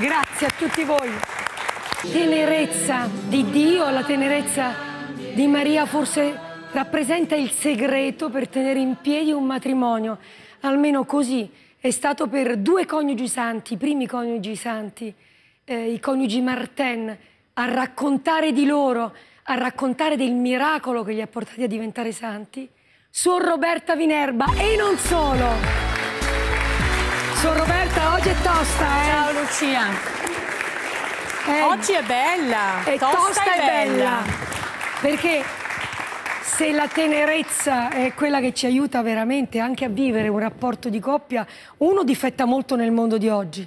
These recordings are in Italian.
Grazie a tutti voi. Tenerezza di Dio, la tenerezza di Maria forse rappresenta il segreto per tenere in piedi un matrimonio, almeno così è stato per due coniugi santi, i primi coniugi santi, eh, i coniugi Marten, a raccontare di loro, a raccontare del miracolo che li ha portati a diventare santi, Suor Roberta Vinerba e non solo. Sono Roberta, oggi è tosta, eh? Ciao Lucia. Eh, oggi è bella. È tosta, tosta e bella. bella. Perché se la tenerezza è quella che ci aiuta veramente anche a vivere un rapporto di coppia, uno difetta molto nel mondo di oggi.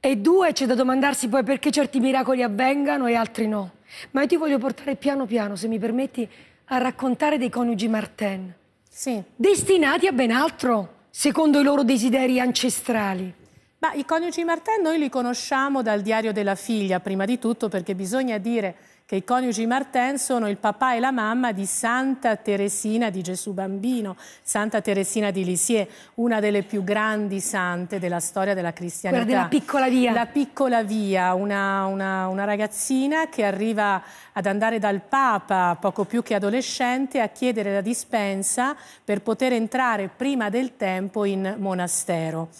E due, c'è da domandarsi poi perché certi miracoli avvengano e altri no. Ma io ti voglio portare piano piano, se mi permetti, a raccontare dei coniugi Martin. Sì. Destinati a ben altro secondo i loro desideri ancestrali. Ma i coniugi Martin noi li conosciamo dal diario della figlia, prima di tutto perché bisogna dire che i coniugi Martin sono il papà e la mamma di Santa Teresina di Gesù Bambino, Santa Teresina di Lisie, una delle più grandi sante della storia della cristianità. Quella della piccola via. La piccola via, una, una, una ragazzina che arriva ad andare dal Papa, poco più che adolescente, a chiedere la dispensa per poter entrare prima del tempo in monastero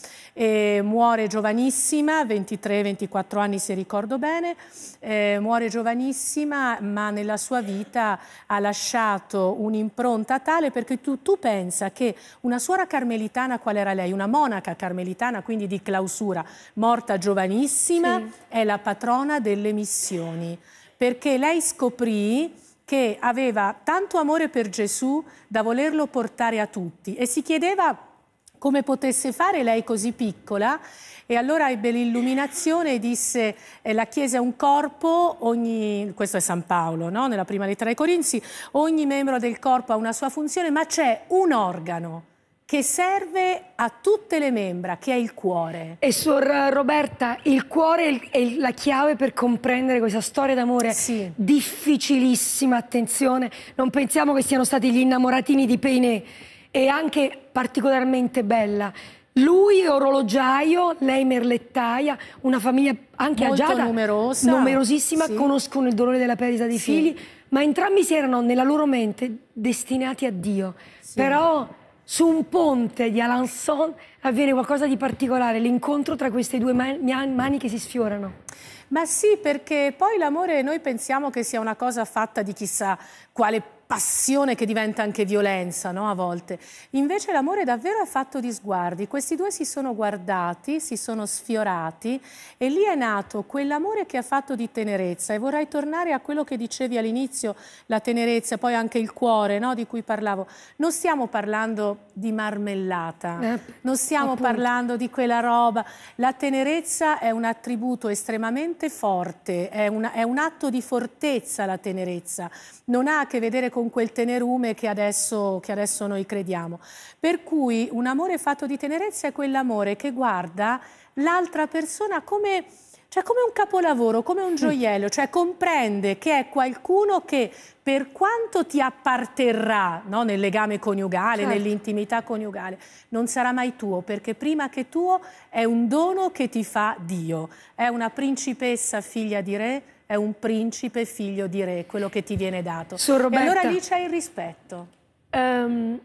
e muore giovanissima, 23-24 anni se ricordo bene, eh, muore giovanissima ma nella sua vita ha lasciato un'impronta tale perché tu, tu pensa che una suora carmelitana, qual era lei? Una monaca carmelitana, quindi di clausura, morta giovanissima, sì. è la patrona delle missioni perché lei scoprì che aveva tanto amore per Gesù da volerlo portare a tutti e si chiedeva come potesse fare lei così piccola e allora ebbe l'illuminazione e disse eh, la Chiesa è un corpo, ogni, questo è San Paolo, no? nella prima lettera ai Corinzi, ogni membro del corpo ha una sua funzione, ma c'è un organo che serve a tutte le membra, che è il cuore. E Sor Roberta, il cuore è la chiave per comprendere questa storia d'amore sì. difficilissima, attenzione, non pensiamo che siano stati gli innamoratini di Peinè e anche particolarmente bella. Lui orologiaio, lei merlettaia, una famiglia anche Molto agiata, numerosa. numerosissima, sì. conoscono il dolore della perdita dei sì. figli, ma entrambi si erano nella loro mente destinati a Dio. Sì. Però su un ponte di Alençon avviene qualcosa di particolare, l'incontro tra queste due mani che si sfiorano. Ma sì, perché poi l'amore noi pensiamo che sia una cosa fatta di chissà quale passione che diventa anche violenza no? a volte. Invece l'amore davvero è fatto di sguardi. Questi due si sono guardati, si sono sfiorati e lì è nato quell'amore che ha fatto di tenerezza. E vorrei tornare a quello che dicevi all'inizio, la tenerezza, poi anche il cuore no? di cui parlavo. Non stiamo parlando di marmellata, eh, non stiamo appunto. parlando di quella roba. La tenerezza è un attributo estremamente forte, è, una, è un atto di fortezza la tenerezza. Non ha a che vedere con con quel tenerume che adesso, che adesso noi crediamo. Per cui un amore fatto di tenerezza è quell'amore che guarda l'altra persona come cioè come un capolavoro, come un mm. gioiello, cioè comprende che è qualcuno che per quanto ti apparterrà no, nel legame coniugale, certo. nell'intimità coniugale, non sarà mai tuo, perché prima che tuo è un dono che ti fa Dio, è una principessa figlia di re è un principe figlio di re, quello che ti viene dato. Roberta, e allora lì c'è il rispetto. Um,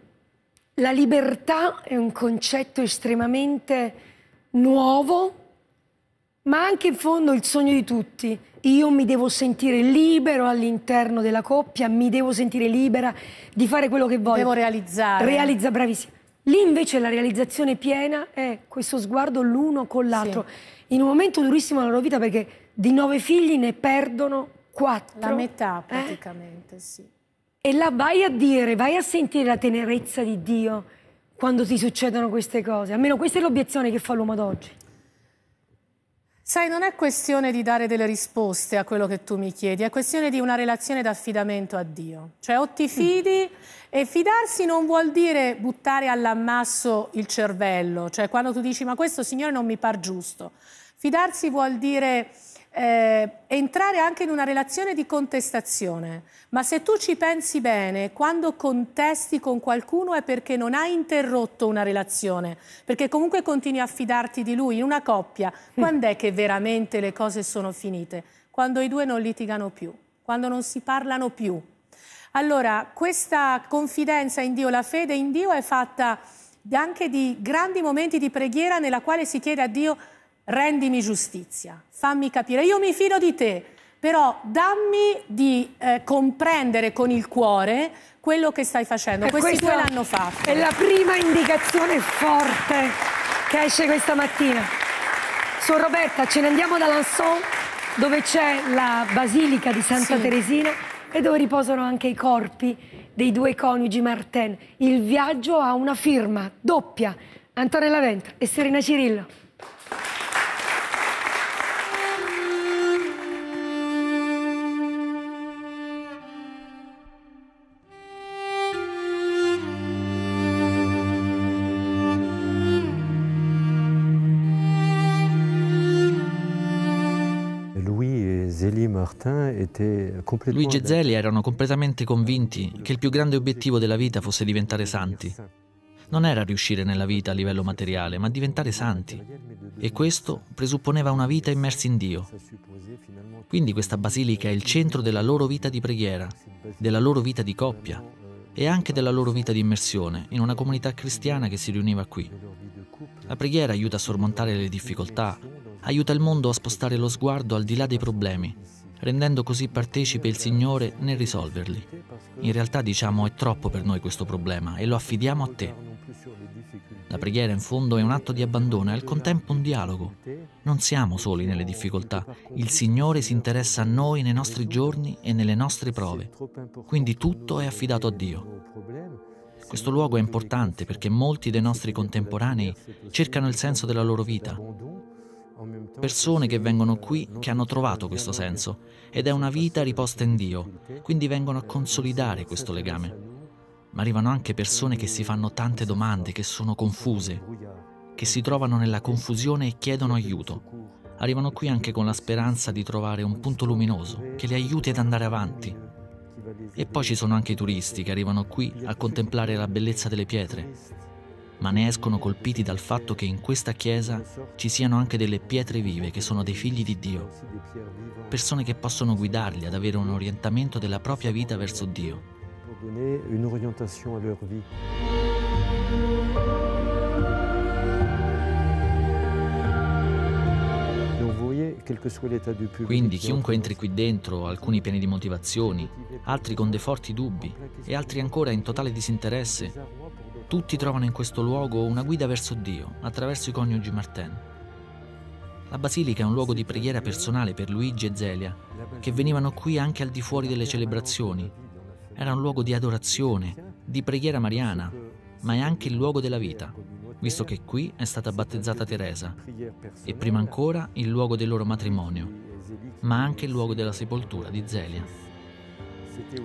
la libertà è un concetto estremamente nuovo, ma anche in fondo il sogno di tutti. Io mi devo sentire libero all'interno della coppia, mi devo sentire libera di fare quello che voglio. Devo realizzare. Realizza, bravissima. Lì invece la realizzazione piena è questo sguardo l'uno con l'altro. Sì. In un momento durissimo della loro vita perché di nove figli ne perdono quattro. La metà praticamente, eh? sì. E là vai a dire, vai a sentire la tenerezza di Dio quando ti succedono queste cose. Almeno questa è l'obiezione che fa l'uomo d'oggi. Sai, non è questione di dare delle risposte a quello che tu mi chiedi, è questione di una relazione d'affidamento a Dio. Cioè o ti fidi e fidarsi non vuol dire buttare all'ammasso il cervello, cioè quando tu dici ma questo Signore non mi par giusto. Fidarsi vuol dire eh, entrare anche in una relazione di contestazione, ma se tu ci pensi bene, quando contesti con qualcuno è perché non hai interrotto una relazione, perché comunque continui a fidarti di lui in una coppia. Quando è che veramente le cose sono finite? Quando i due non litigano più, quando non si parlano più. Allora, questa confidenza in Dio, la fede in Dio è fatta anche di grandi momenti di preghiera nella quale si chiede a Dio rendimi giustizia, fammi capire, io mi fido di te, però dammi di eh, comprendere con il cuore quello che stai facendo. E Questi due l'hanno fatto. È la prima indicazione forte che esce questa mattina. Sono Roberta, ce ne andiamo da Lanson, dove c'è la Basilica di Santa sì. Teresina e dove riposano anche i corpi dei due coniugi Martin. Il viaggio ha una firma doppia. Antonella Venta e Serena Cirillo. Luigi e Zeli erano completamente convinti che il più grande obiettivo della vita fosse diventare santi. Non era riuscire nella vita a livello materiale, ma diventare santi. E questo presupponeva una vita immersa in Dio. Quindi questa basilica è il centro della loro vita di preghiera, della loro vita di coppia e anche della loro vita di immersione in una comunità cristiana che si riuniva qui. La preghiera aiuta a sormontare le difficoltà, aiuta il mondo a spostare lo sguardo al di là dei problemi rendendo così partecipe il Signore nel risolverli. In realtà diciamo è troppo per noi questo problema e lo affidiamo a te. La preghiera in fondo è un atto di abbandono e al contempo un dialogo. Non siamo soli nelle difficoltà, il Signore si interessa a noi nei nostri giorni e nelle nostre prove, quindi tutto è affidato a Dio. Questo luogo è importante perché molti dei nostri contemporanei cercano il senso della loro vita, Persone che vengono qui che hanno trovato questo senso ed è una vita riposta in Dio, quindi vengono a consolidare questo legame. Ma arrivano anche persone che si fanno tante domande, che sono confuse, che si trovano nella confusione e chiedono aiuto. Arrivano qui anche con la speranza di trovare un punto luminoso che li aiuti ad andare avanti. E poi ci sono anche i turisti che arrivano qui a contemplare la bellezza delle pietre, ma ne escono colpiti dal fatto che in questa chiesa ci siano anche delle pietre vive che sono dei figli di Dio, persone che possono guidarli ad avere un orientamento della propria vita verso Dio. Quindi chiunque entri qui dentro, alcuni pieni di motivazioni, altri con dei forti dubbi e altri ancora in totale disinteresse, tutti trovano in questo luogo una guida verso Dio attraverso i coniugi Martin. La basilica è un luogo di preghiera personale per Luigi e Zelia, che venivano qui anche al di fuori delle celebrazioni. Era un luogo di adorazione, di preghiera mariana, ma è anche il luogo della vita, visto che qui è stata battezzata Teresa, e prima ancora il luogo del loro matrimonio, ma anche il luogo della sepoltura di Zelia.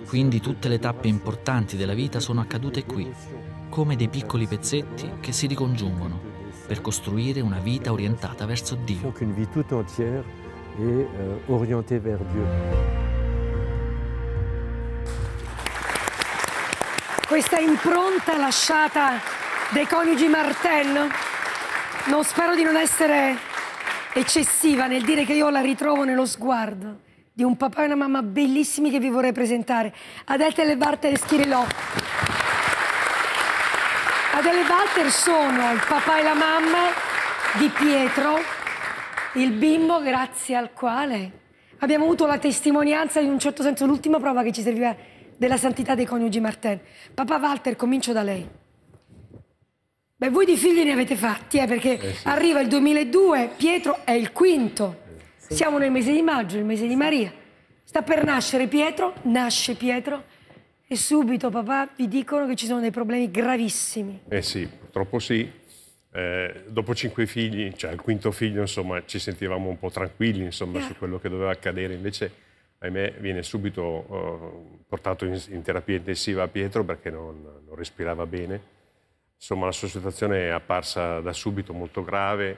Quindi tutte le tappe importanti della vita sono accadute qui, come dei piccoli pezzetti che si ricongiungono per costruire una vita orientata verso Dio. Una vita tutta e euh, orientata verso Dio. Questa impronta lasciata dai coniugi Martello, non spero di non essere eccessiva nel dire che io la ritrovo nello sguardo di un papà e una mamma bellissimi che vi vorrei presentare. Adele Bartel e Schirilò. Adele Walter sono il papà e la mamma di Pietro, il bimbo grazie al quale abbiamo avuto la testimonianza, in un certo senso l'ultima prova che ci serviva della santità dei coniugi Martin. Papà Walter, comincio da lei. Beh, voi di figli ne avete fatti, eh, perché eh sì. arriva il 2002, Pietro è il quinto. Sì. Siamo nel mese di maggio, il mese di Maria. Sta per nascere Pietro, nasce Pietro. E subito, papà, vi dicono che ci sono dei problemi gravissimi. Eh sì, purtroppo sì. Eh, dopo cinque figli, cioè il quinto figlio, insomma, ci sentivamo un po' tranquilli insomma, su quello che doveva accadere. Invece, ahimè, viene subito eh, portato in, in, terapia intensiva a Pietro perché non, non respirava bene. Insomma, la sua situazione è apparsa da subito molto grave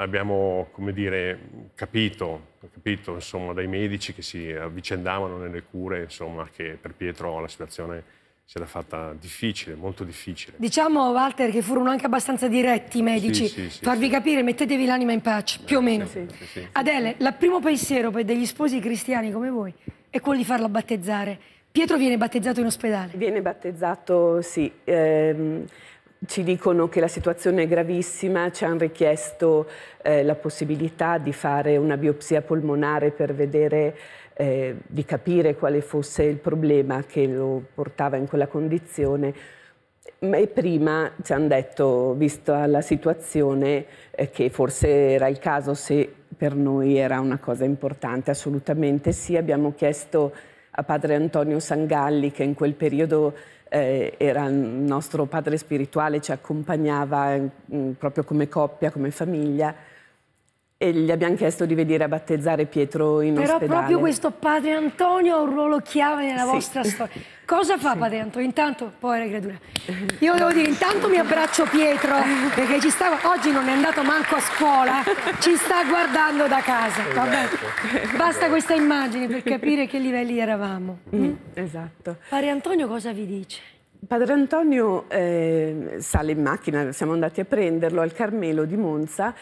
abbiamo come dire, capito, capito insomma, dai medici che si avvicendavano nelle cure insomma, che per Pietro la situazione si era fatta difficile, molto difficile. Diciamo, Walter, che furono anche abbastanza diretti i medici. Sì, sì, sì, Farvi capire, mettetevi l'anima in pace, più o meno. Adele, il primo pensiero per degli sposi cristiani come voi è quello di farla battezzare. Pietro viene battezzato in ospedale? Viene battezzato, sì. Ehm ci dicono che la situazione è gravissima, ci hanno richiesto eh, la possibilità di fare una biopsia polmonare per vedere, eh, di capire quale fosse il problema che lo portava in quella condizione. E prima ci hanno detto, vista la situazione, eh, che forse era il caso se per noi era una cosa importante, assolutamente sì. Abbiamo chiesto a padre Antonio Sangalli, che in quel periodo eh, era il nostro padre spirituale, ci accompagnava mh, mm, proprio come coppia, come famiglia e gli abbiamo chiesto di venire a battezzare Pietro in Però ospedale. Però proprio questo padre Antonio ha un ruolo chiave nella sì. vostra storia. Cosa fa sì. padre Antonio? Intanto, povera creatura. Io devo dire, intanto mi abbraccio Pietro, perché ci sta, oggi non è andato manco a scuola, ci sta guardando da casa. Esatto. Basta questa immagine per capire che livelli eravamo. Mm, mm? Esatto. Padre Antonio cosa vi dice? Padre Antonio eh, sale in macchina, siamo andati a prenderlo al Carmelo di Monza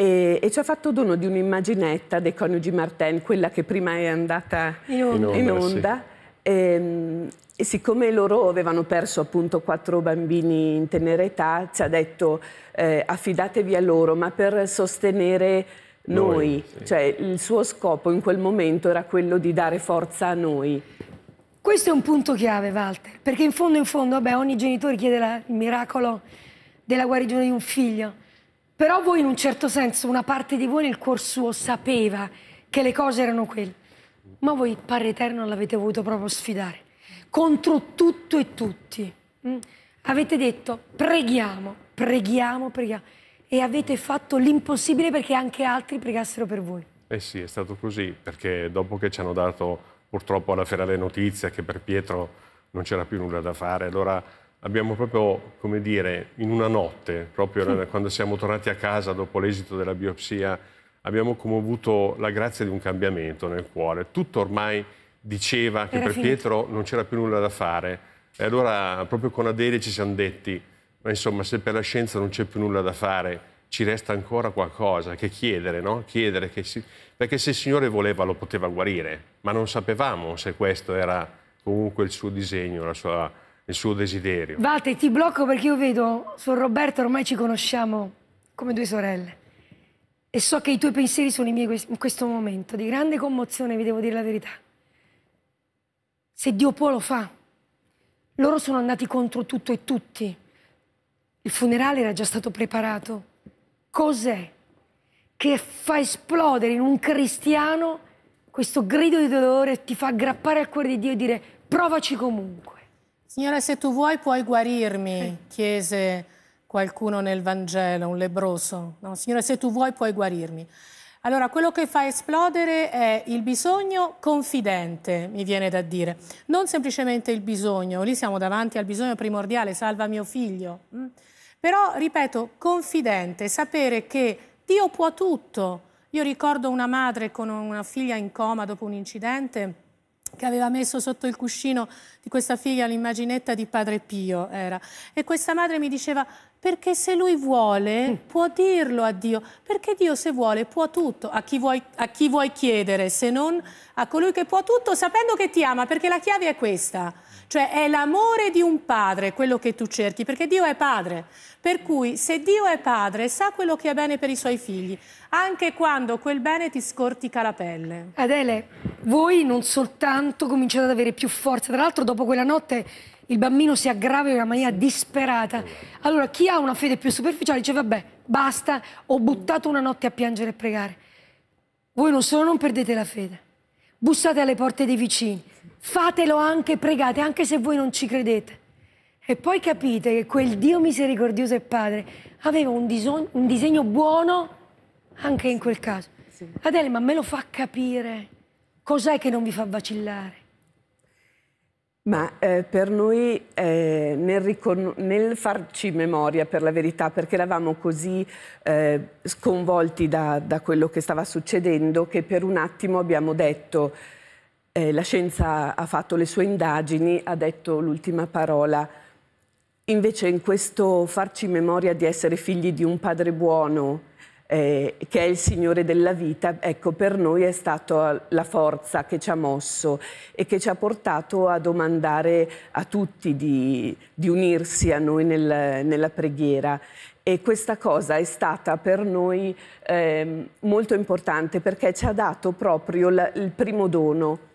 e, e, ci ha fatto dono di un'immaginetta dei coniugi Martin, quella che prima è andata in onda. In onda sì. e, ehm, e, siccome loro avevano perso appunto quattro bambini in tenera età, ci ha detto eh, affidatevi a loro, ma per sostenere noi. noi sì. Cioè il suo scopo in quel momento era quello di dare forza a noi. Questo è un punto chiave, Walter, perché in fondo, in fondo, vabbè, ogni genitore chiede la, il miracolo della guarigione di un figlio. Però voi in un certo senso, una parte di voi nel cuor suo sapeva che le cose erano quelle. Ma voi il Padre Eterno l'avete voluto proprio sfidare. Contro tutto e tutti. Mm? Avete detto preghiamo, preghiamo, preghiamo. E avete fatto l'impossibile perché anche altri pregassero per voi. Eh sì, è stato così, perché dopo che ci hanno dato purtroppo alla Ferale notizia che per Pietro non c'era più nulla da fare, allora abbiamo proprio, come dire, in una notte, proprio sì. quando siamo tornati a casa dopo l'esito della biopsia, abbiamo come avuto la grazia di un cambiamento nel cuore. Tutto ormai diceva che Era per finito. Pietro non c'era più nulla da fare. E allora proprio con Adele ci siamo detti, ma insomma se per la scienza non c'è più nulla da fare, ci resta ancora qualcosa che chiedere, no? Chiedere che si... perché se il Signore voleva lo poteva guarire, ma non sapevamo se questo era comunque il suo disegno, la sua il suo desiderio. Vate, ti blocco perché io vedo, su Roberto ormai ci conosciamo come due sorelle. E so che i tuoi pensieri sono i miei in questo momento, di grande commozione, vi devo dire la verità. Se Dio può lo fa. Loro sono andati contro tutto e tutti. Il funerale era già stato preparato. Cos'è che fa esplodere in un cristiano questo grido di dolore, ti fa aggrappare al cuore di Dio e dire provaci comunque? Signore, se tu vuoi puoi guarirmi, chiese qualcuno nel Vangelo, un lebroso. No, signore, se tu vuoi puoi guarirmi. Allora, quello che fa esplodere è il bisogno confidente, mi viene da dire, non semplicemente il bisogno, lì siamo davanti al bisogno primordiale, salva mio figlio, mm? però, ripeto, confidente, sapere che Dio può tutto. Io ricordo una madre con una figlia in coma dopo un incidente che aveva messo sotto il cuscino di questa figlia l'immaginetta di Padre Pio era. E questa madre mi diceva, perché se lui vuole mm. può dirlo a Dio, perché Dio se vuole può tutto, a chi, vuoi, a chi vuoi chiedere se non a colui che può tutto sapendo che ti ama, perché la chiave è questa, cioè è l'amore di un padre quello che tu cerchi, perché Dio è padre, per cui se Dio è padre sa quello che è bene per i suoi figli, anche quando quel bene ti scortica la pelle. Adele, voi non soltanto cominciate ad avere più forza, tra l'altro dopo quella notte il bambino si aggrava in una maniera disperata. Allora chi ha una fede più superficiale dice vabbè, basta, ho buttato una notte a piangere e pregare. Voi non solo non perdete la fede, bussate alle porte dei vicini, fatelo anche, pregate, anche se voi non ci credete. E poi capite che quel Dio misericordioso e Padre aveva un, un disegno buono anche in quel caso. Adele, ma me lo fa capire. Cos'è che non vi fa vacillare? Ma eh, per noi eh, nel, nel, farci memoria per la verità, perché eravamo così eh, sconvolti da, da, quello che stava succedendo, che per un attimo abbiamo detto, eh, la scienza ha fatto le sue indagini, ha detto l'ultima parola. Invece in questo farci memoria di essere figli di un padre buono, eh, che è il Signore della vita, ecco, per noi è stata la forza che ci ha mosso e che ci ha portato a domandare a tutti di, di unirsi a noi nel, nella preghiera. E questa cosa è stata per noi eh, molto importante perché ci ha dato proprio la, il primo dono,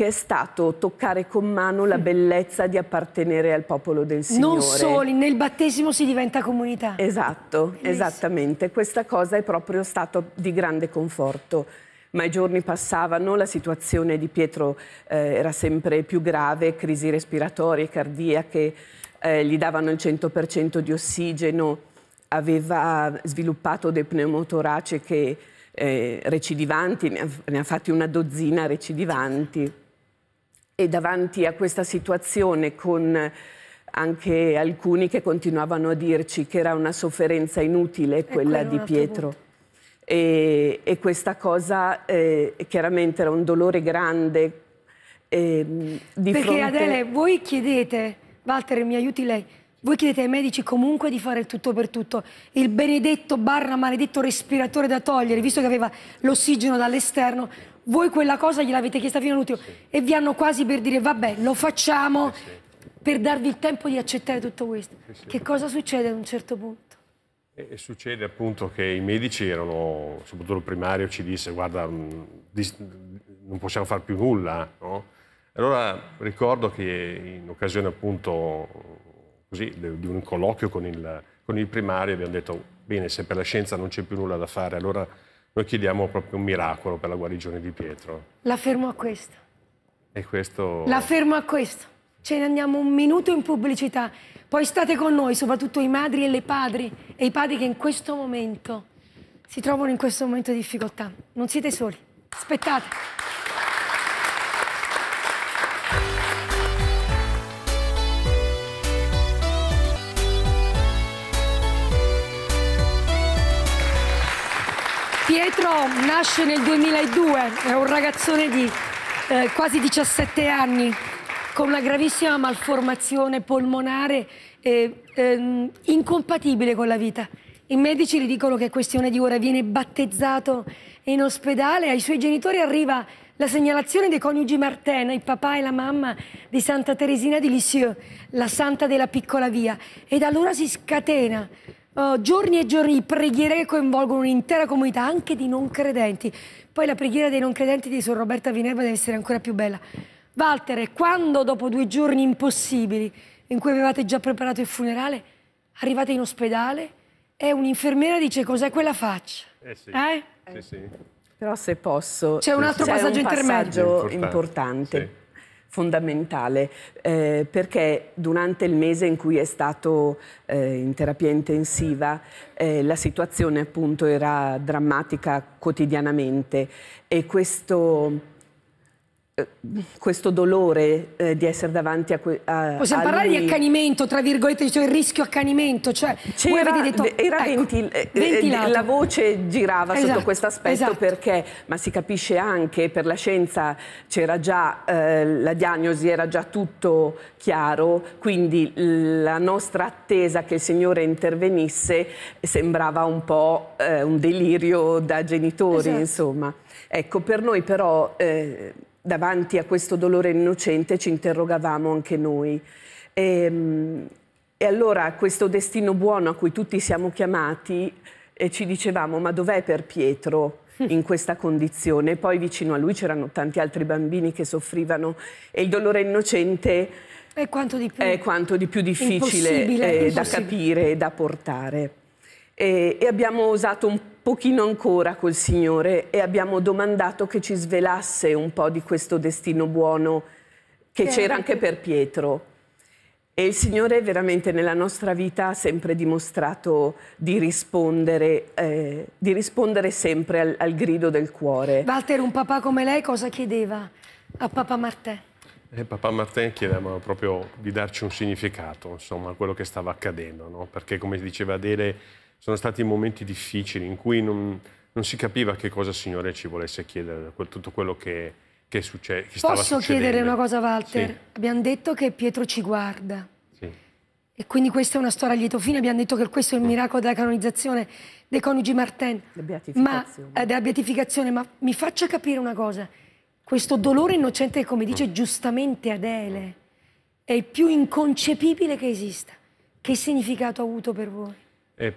che è stato toccare con mano la bellezza di appartenere al popolo del Signore. Non soli, nel battesimo si diventa comunità. Esatto, Bellissimo. esattamente. Questa cosa è proprio stata di grande conforto. Ma i giorni passavano, la situazione di Pietro eh, era sempre più grave, crisi respiratorie, cardiache, eh, gli davano il 100% di ossigeno, aveva sviluppato dei pneumotorace che eh, recidivanti, ne ha, ne ha fatti una dozzina recidivanti e davanti a questa situazione con anche alcuni che continuavano a dirci che era una sofferenza inutile quella di Pietro. E, e, questa cosa eh, chiaramente era un dolore grande. Eh, Perché fronte... Adele, voi chiedete, Walter mi aiuti lei, voi chiedete ai medici comunque di fare il tutto per tutto. Il benedetto barra maledetto respiratore da togliere, visto che aveva l'ossigeno dall'esterno, voi quella cosa gliel'avete chiesta fino all'ultimo sì. e vi hanno quasi per dire vabbè lo facciamo eh sì, per darvi il tempo di accettare tutto questo. Che cosa succede ad un certo punto? E, e succede appunto che i medici erano, soprattutto il primario ci disse guarda mm, non possiamo fare più nulla. No? Allora ricordo che in occasione appunto così, di un colloquio con il, con il primario abbiamo detto bene se per la scienza non c'è più nulla da fare allora noi chiediamo proprio un miracolo per la guarigione di Pietro. La fermo a questo. E questo... La fermo a questo. Ce ne andiamo un minuto in pubblicità. Poi state con noi, soprattutto i madri e le padri, e i padri che in questo momento si trovano in questo momento di difficoltà. Non siete soli. Aspettate. Totò nasce nel 2002, è un ragazzone di eh, quasi 17 anni con una gravissima malformazione polmonare eh, eh, incompatibile con la vita. I medici gli dicono che è questione di ora, viene battezzato in ospedale, ai suoi genitori arriva la segnalazione dei coniugi Martin, il papà e la mamma di Santa Teresina di Lisieux, la santa della piccola via. E da allora si scatena Uh, giorni e giorni di preghiere coinvolgono un'intera comunità anche di non credenti. Poi la preghiera dei non credenti di Sor Roberta Vinerva deve essere ancora più bella. Walter, quando dopo due giorni impossibili in cui avevate già preparato il funerale, arrivate in ospedale e un'infermiera dice cos'è quella faccia? Eh sì. Eh? Sì, sì. Però se posso... C'è un altro passaggio, un passaggio intermedio. importante. importante. Sì fondamentale eh, perché durante il mese in cui è stato eh, in terapia intensiva eh, la situazione appunto era drammatica quotidianamente e questo questo dolore eh, di essere davanti a, que- possiamo a parlare lui. di accanimento tra virgolette cioè il rischio accanimento cioè C'era, voi avete detto era ecco, ventil- eh, eh la voce girava esatto, sotto questo aspetto esatto. perché ma si capisce anche per la scienza c'era già eh, la diagnosi era già tutto chiaro quindi la nostra attesa che il signore intervenisse sembrava un po' eh, un delirio da genitori esatto. insomma ecco per noi però eh, davanti a questo dolore innocente ci interrogavamo anche noi. E, ehm, e allora questo destino buono a cui tutti siamo chiamati eh, ci dicevamo ma dov'è per Pietro? in questa condizione. Poi vicino a lui c'erano tanti altri bambini che soffrivano e il dolore innocente è quanto di più, è quanto di più difficile eh, da capire e da portare e, e abbiamo osato un pochino ancora col Signore e abbiamo domandato che ci svelasse un po' di questo destino buono che certo. c'era anche per Pietro. E il Signore veramente nella nostra vita ha sempre dimostrato di rispondere, eh, di rispondere sempre al, al, grido del cuore. Walter, un papà come lei cosa chiedeva a papà Martè? Eh, papà Martè chiedeva proprio di darci un significato, insomma, a quello che stava accadendo, no? perché come diceva Adele sono stati momenti difficili in cui non, non si capiva che cosa il Signore ci volesse chiedere da tutto quello che, che, succe, che Posso chiedere una cosa, Walter? Sì. Abbiamo detto che Pietro ci guarda. Sì. E quindi questa è una storia lieto fine. Abbiamo detto che questo è il miracolo della canonizzazione dei coniugi Martin. Ma, eh, della beatificazione. Ma mi faccia capire una cosa. Questo dolore innocente, come dice mm. giustamente Adele, è il più inconcepibile che esista. Che significato ha avuto per voi?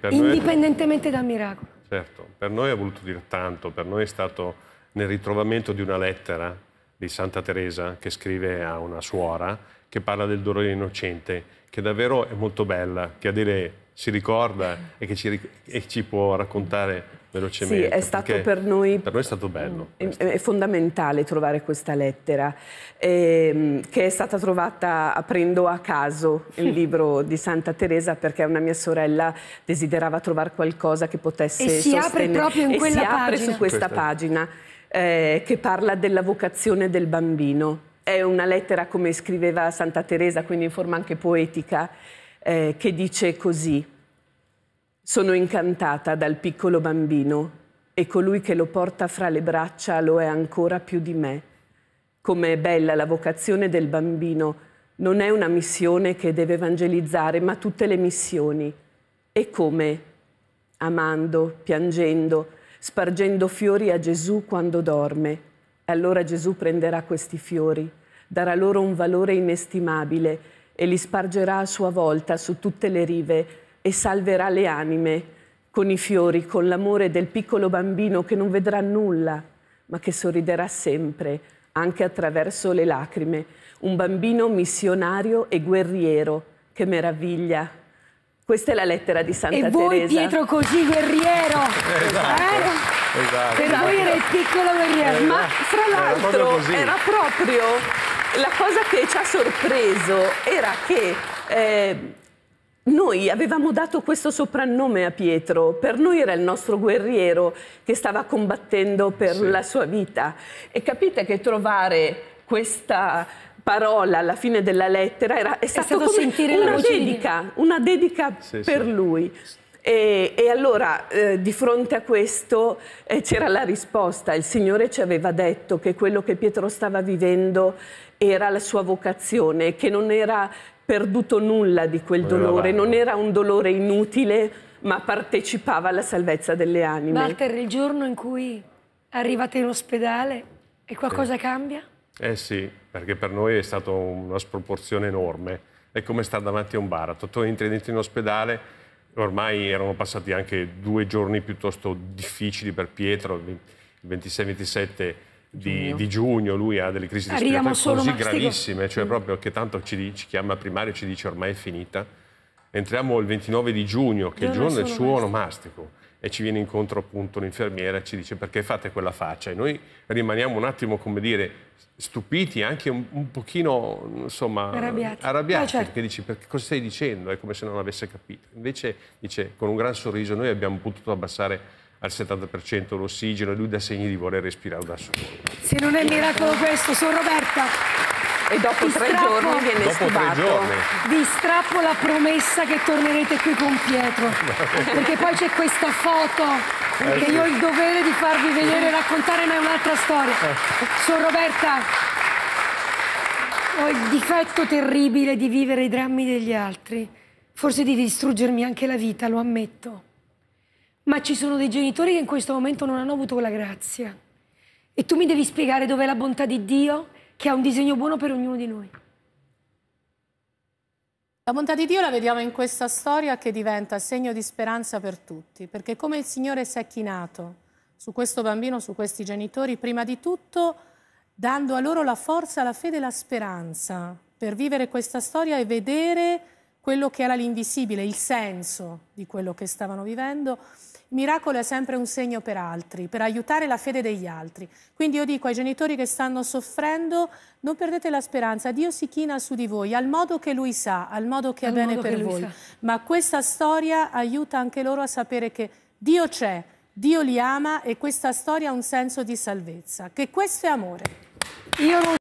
indipendentemente noi... dal miracolo. Certo, per noi ha voluto dire tanto, per noi è stato nel ritrovamento di una lettera di Santa Teresa che scrive a una suora che parla del dolore innocente, che davvero è molto bella, che a dire si ricorda e che ci, e ci può raccontare velocemente. Sì, è stato per noi... Per noi è stato bello. È, è fondamentale trovare questa lettera, ehm, che è stata trovata aprendo a caso il libro di Santa Teresa, perché una mia sorella desiderava trovare qualcosa che potesse e si sostenere. apre proprio in e quella si pagina. apre su questa, questa. pagina, eh, che parla della vocazione del bambino. È una lettera, come scriveva Santa Teresa, quindi in forma anche poetica, eh, che dice così sono incantata dal piccolo bambino e colui che lo porta fra le braccia lo è ancora più di me. Come è bella la vocazione del bambino, non è una missione che deve evangelizzare, ma tutte le missioni. E come? Amando, piangendo, spargendo fiori a Gesù quando dorme. Allora Gesù prenderà questi fiori, darà loro un valore inestimabile e li spargerà a sua volta su tutte le rive e salverà le anime con i fiori, con l'amore del piccolo bambino che non vedrà nulla, ma che sorriderà sempre, anche attraverso le lacrime. Un bambino missionario e guerriero, che meraviglia. Questa è la lettera di Santa Teresa. E voi Teresa. dietro così, guerriero! Esatto. Eh? Esatto. Per esatto. voi era il piccolo guerriero. Esatto. Ma tra l'altro era, era proprio la cosa che ci ha sorpreso era che eh, noi avevamo dato questo soprannome a Pietro, per noi era il nostro guerriero che stava combattendo per sì. la sua vita. E capite che trovare questa parola alla fine della lettera era, è, è stato, come una dedica, una dedica sì, per sì. lui. E, e, allora eh, di fronte a questo eh, c'era la risposta, il Signore ci aveva detto che quello che Pietro stava vivendo era la sua vocazione, che non era perduto nulla di quel dolore, non era un dolore inutile, ma partecipava alla salvezza delle anime. Walter, il giorno in cui arrivate in ospedale e qualcosa sì. cambia? Eh sì, perché per noi è stata una sproporzione enorme. È come stare davanti a un baratro. Tu entri dentro in ospedale, ormai erano passati anche due giorni piuttosto difficili per Pietro, il 26-27 di, di, giugno, lui ha delle crisi di Arriviamo respiratorie così gravissime, cioè mm. proprio che tanto ci, ci chiama primario e ci dice ormai è finita. Entriamo il 29 di giugno, che è il giorno del suo onomastico, e ci viene incontro appunto l'infermiera e ci dice perché fate quella faccia? E noi rimaniamo un attimo, come dire, stupiti, anche un, un pochino, insomma, arrabbiati, arrabbiati eh, certo. perché dici, perché cosa stai dicendo? È come se non avesse capito. Invece dice, con un gran sorriso, noi abbiamo potuto abbassare al 70% l'ossigeno e lui dà segni di voler respirare da solo. Se non è miracolo questo, sono Roberta. E dopo tre strappo, giorni viene dopo stimato. tre giorni. Vi strappo la promessa che tornerete qui con Pietro. perché poi c'è questa foto eh che io ho il dovere di farvi vedere e raccontare, ma è un'altra storia. Sono Roberta. Ho il difetto terribile di vivere i drammi degli altri, forse di distruggermi anche la vita, lo ammetto. Ma ci sono dei genitori che in questo momento non hanno avuto quella grazia. E tu mi devi spiegare dov'è la bontà di Dio che ha un disegno buono per ognuno di noi. La bontà di Dio la vediamo in questa storia che diventa segno di speranza per tutti, perché come il Signore si è chinato su questo bambino, su questi genitori, prima di tutto dando a loro la forza, la fede e la speranza per vivere questa storia e vedere quello che era l'invisibile, il senso di quello che stavano vivendo miracolo è sempre un segno per altri, per aiutare la fede degli altri. Quindi io dico ai genitori che stanno soffrendo, non perdete la speranza, Dio si china su di voi, al modo che Lui sa, al modo che al è bene per voi. Sa. Ma questa storia aiuta anche loro a sapere che Dio c'è, Dio li ama e questa storia ha un senso di salvezza, che questo è amore. Io non...